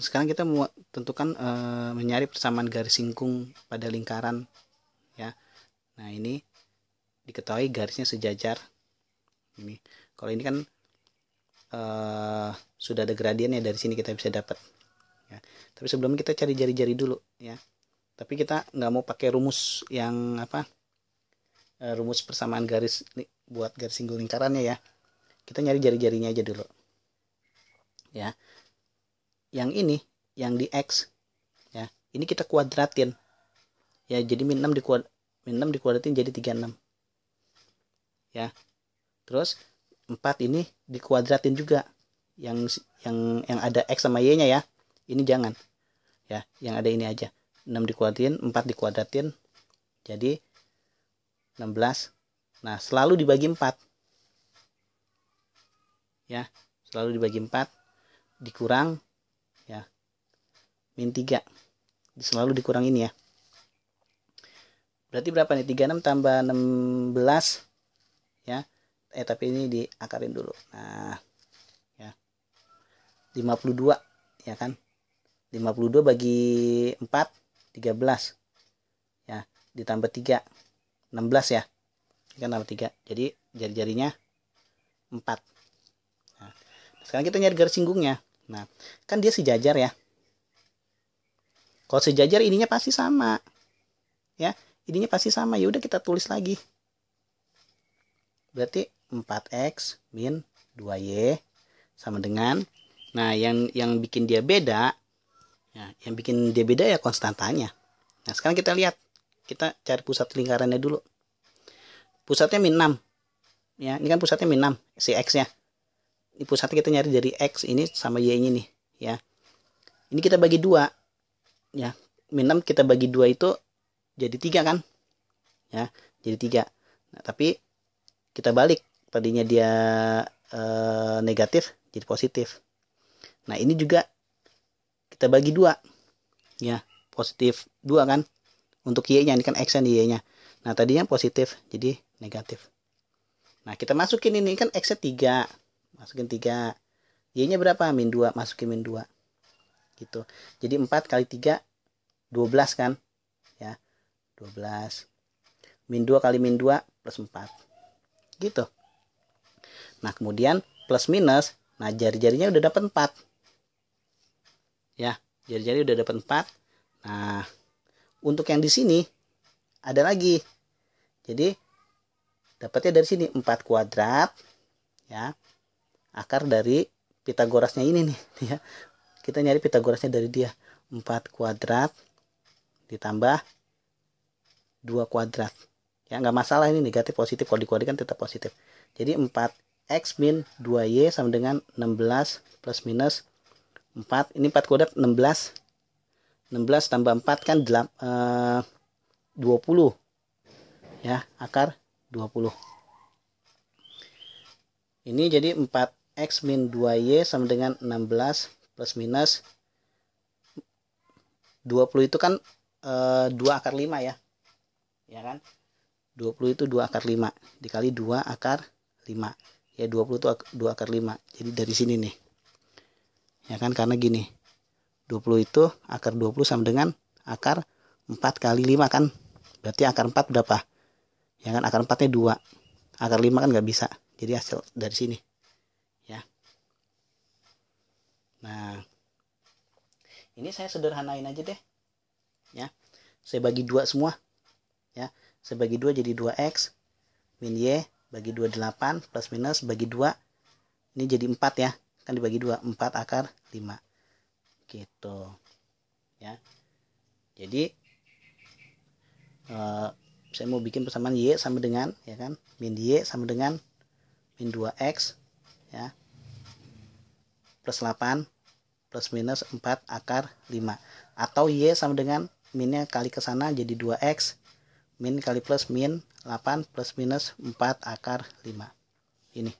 sekarang kita mau tentukan e, eh, mencari persamaan garis singkung pada lingkaran ya nah ini diketahui garisnya sejajar ini kalau ini kan e, sudah ada gradien ya dari sini kita bisa dapat ya tapi sebelumnya kita cari jari-jari dulu ya tapi kita nggak mau pakai rumus yang apa e, rumus persamaan garis buat garis singgung lingkarannya ya kita nyari jari-jarinya aja dulu ya yang ini yang di X ya ini kita kuadratin ya jadi min 6 dikuad min 6 dikuadratin jadi 36 ya terus 4 ini dikuadratin juga yang yang yang ada x sama y nya ya ini jangan ya yang ada ini aja 6 dikuadratin 4 dikuadratin jadi 16 nah selalu dibagi 4 ya selalu dibagi 4 dikurang min 3 selalu dikurangin ya berarti berapa nih 36 tambah 16 ya eh tapi ini diakarin dulu nah ya 52 ya kan 52 bagi 4 13 ya ditambah 3 16 ya ini kan tambah 3 jadi jari-jarinya 4 nah, sekarang kita nyari garis singgungnya nah kan dia sejajar ya kalau sejajar ininya pasti sama. Ya, ininya pasti sama. Ya udah kita tulis lagi. Berarti 4x min 2y sama dengan nah yang yang bikin dia beda ya, yang bikin dia beda ya konstantanya. Nah, sekarang kita lihat. Kita cari pusat lingkarannya dulu. Pusatnya min 6. Ya, ini kan pusatnya min 6 si x ya. Ini pusatnya kita nyari dari x ini sama y-nya nih, ya. Ini kita bagi dua ya min 6 kita bagi dua itu jadi tiga kan ya jadi tiga nah, tapi kita balik tadinya dia e, negatif jadi positif nah ini juga kita bagi dua ya positif dua kan untuk y nya ini kan x nya y nya nah tadinya positif jadi negatif nah kita masukin ini kan x nya tiga masukin tiga y nya berapa min dua masukin min dua gitu jadi empat kali tiga 12 kan ya 12 min 2 kali min 2 plus 4 gitu nah kemudian plus minus nah jari-jarinya udah dapat 4 ya jari-jari udah dapat 4 nah untuk yang di sini ada lagi jadi dapatnya dari sini 4 kuadrat ya akar dari Pitagorasnya ini nih ya kita nyari Pitagorasnya dari dia 4 kuadrat ditambah 2 kuadrat ya nggak masalah ini negatif positif kalau dikuadratkan tetap positif jadi 4x min 2y sama dengan 16 plus minus 4 ini 4 kuadrat 16 16 tambah 4 kan 20 eh, ya akar 20 ini jadi 4x min 2y sama dengan 16 plus minus 20 itu kan 2 eh, akar 5 ya ya kan 20 itu 2 akar 5 dikali 2 akar 5 ya 20 itu 2 akar 5 jadi dari sini nih ya kan karena gini 20 itu akar 20 sama dengan akar 4 kali 5 kan berarti akar 4 berapa ya kan akar 4 nya 2 akar 5 kan nggak bisa jadi hasil dari sini ya nah ini saya sederhanain aja deh ya saya bagi dua semua ya saya bagi dua jadi 2x min y bagi 2 8 plus minus bagi 2 ini jadi 4 ya kan dibagi 2 4 akar 5 gitu ya jadi uh, saya mau bikin persamaan y sama dengan ya kan min y sama dengan min 2x ya plus 8 plus minus 4 akar 5 atau y sama dengan minnya kali ke sana jadi 2x min kali plus min 8 plus minus 4 akar 5 ini